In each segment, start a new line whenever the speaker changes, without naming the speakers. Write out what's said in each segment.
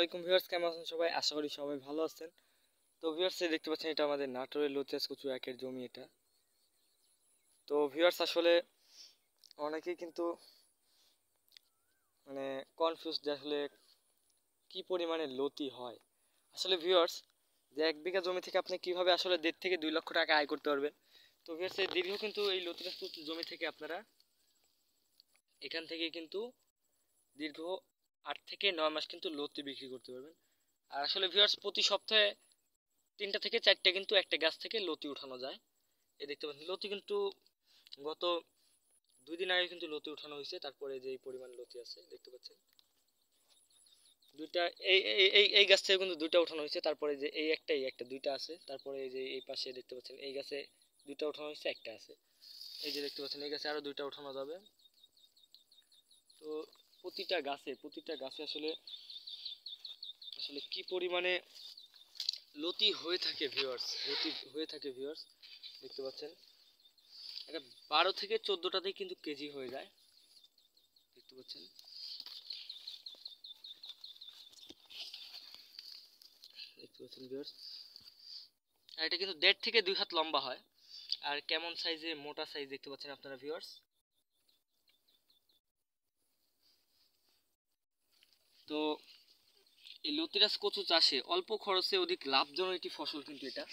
আসসালামাইকুম ভিউর্স কেমন আছেন সবাই আশা করি সবাই ভালো আছেন তো ভিউয়ার্স দেখতে পাচ্ছেন এটা আমাদের নাটোরের লোচাস কচু একের জমি এটা তো ভিউর্স আসলে অনেকেই কিন্তু মানে কনফিউজ যে আসলে কী পরিমাণে লতি হয় আসলে ভিউয়ার্স যে এক বিঘা জমি থেকে আপনি কিভাবে আসলে দেড় থেকে দুই লক্ষ টাকা আয় করতে পারবেন তো ভিউয়ার্স এই দীর্ঘ কিন্তু এই লতি জমি থেকে আপনারা এখান থেকে কিন্তু দীর্ঘ আট থেকে নয় মাস কিন্তু লোতে বিক্রি করতে পারবেন আর আসলে ভিউয়ার্স প্রতি সপ্তাহে তিনটা থেকে চারটে কিন্তু একটা গাছ থেকে লতি উঠানো যায় এ দেখতে পাচ্ছেন লতি কিন্তু গত দুই দিন আগে কিন্তু লতি উঠানো হয়েছে তারপরে যে পরিমাণ লতি আছে দেখতে পাচ্ছেন দুইটা এই এই এই গাছ থেকে কিন্তু দুইটা উঠানো হয়েছে তারপরে যে এই একটা এই একটা দুইটা আছে তারপরে এই যে এই পাশে দেখতে পাচ্ছেন এই গাছে দুইটা উঠানো হয়েছে একটা আছে এই যে দেখতে পাচ্ছেন এই গাছে আরও দুইটা উঠানো যাবে তো প্রতিটা গাছে প্রতিটা গাছে আসলে আসলে কি পরিমাণে লতি হয়ে থাকে ভিউয়ার্স লতি হয়ে থাকে ভিউয়ার্স দেখতে পাচ্ছেন এটা বারো থেকে চোদ্দোটাতেই কিন্তু কেজি হয়ে যায় দেখতে পাচ্ছেন দেখতে পাচ্ছেন আর এটা কিন্তু দেড় থেকে দুই হাত লম্বা হয় আর কেমন সাইজে মোটা সাইজ দেখতে পাচ্ছেন আপনারা ভিউয়ার্স তো এই লতিরাস কচু চাষে অল্প খরচে অধিক লাভজনক একটি ফসল কিন্তু এটা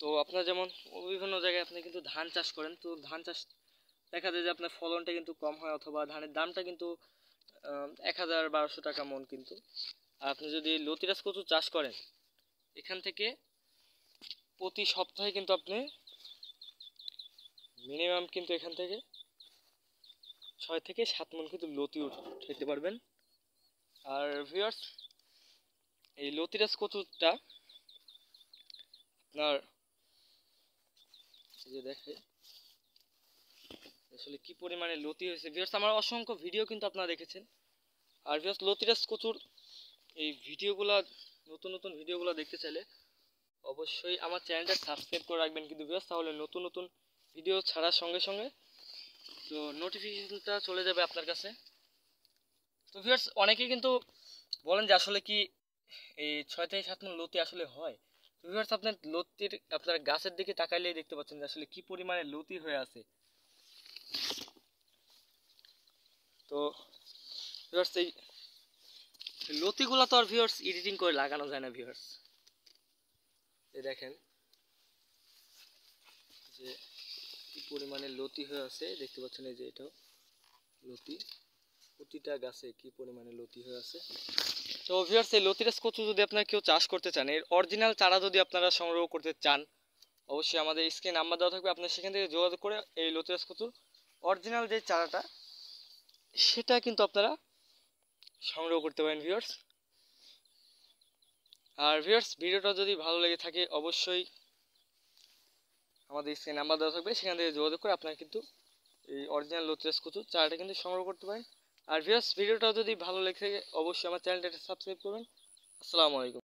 তো আপনার যেমন বিভিন্ন জায়গায় আপনি কিন্তু ধান চাষ করেন তো ধান চাষ দেখা যায় যে আপনার ফলনটা কিন্তু কম হয় অথবা ধানের দামটা কিন্তু এক হাজার বারোশো টাকা মন কিন্তু আর আপনি যদি লতিরাস কচু চাষ করেন এখান থেকে প্রতি সপ্তাহে কিন্তু আপনি মিনিমাম কিন্তু এখান থেকে ছয় থেকে সাত মন কিন্তু লতি উঠাইতে পারবেন আর ভিউয়ার্স এই লতিরাজ কচুরটা আপনার যে দেখে আসলে কি পরিমাণে লতি হয়েছে ভিউয়ার্স আমার অসংখ্য ভিডিও কিন্তু আপনারা দেখেছেন আর ভিউয়ার্স লতিরাজ কচুর এই ভিডিওগুলো নতুন নতুন ভিডিওগুলো দেখতে চাইলে অবশ্যই আমার চ্যানেলটা সাবস্ক্রাইব করে রাখবেন কিন্তু ভিউয়ার্স তাহলে নতুন নতুন ভিডিও ছাড়ার সঙ্গে সঙ্গে তো নোটিফিকেশনটা চলে যাবে আপনার কাছে তো ভিউয়ার্স অনেকে কিন্তু বলেন যে আসলে কি এই ছয় থেকে সাত মন লতি আসলে হয় তো ভিউয়ার্স আপনার লতির আপনার গাছের দিকে তাকাইলেই দেখতে পাচ্ছেন যে আসলে কি পরিমাণে লতি হয়ে আছে তো ভিউয়ার্স এই লতিগুলো তো আর ভিউয়ার্স এডিটিং করে লাগানো যায় না ভিউয়ার্স এই দেখেন যে পরিমাণে লতি হয়ে আছে দেখতে পাচ্ছেন এই যে এটাও লতি প্রতিটা গাছে কি পরিমাণে লতি হয়ে আছে তো ভিউয়ার্স এই লতিরাস কচু যদি আপনারা কেউ চাষ করতে চান এর অরিজিনাল চারা যদি আপনারা সংগ্রহ করতে চান অবশ্যই আমাদের স্ক্রিন নাম্বার দেওয়া থাকবে আপনার সেখান থেকে যোগাযোগ করে এই লতিরাস কচুর অরিজিনাল যে চারাটা সেটা কিন্তু আপনারা সংগ্রহ করতে পারেন ভিউয়ার্স আর ভিউয়ার্স ভিডিওটা যদি ভালো লেগে থাকে অবশ্যই আমাদের স্ক্রিন নাম্বার দেওয়া থাকবে সেখান থেকে যোগাযোগ করে আপনারা কিন্তু এই অরিজিনাল লোচেস কচু চারটা কিন্তু সংগ্রহ করতে পারেন আর ভিউয়ার্স ভিডিওটা যদি ভালো লেগে থাকে অবশ্যই আমার চ্যানেলটা সাবস্ক্রাইব করবেন আসসালামু আলাইকুম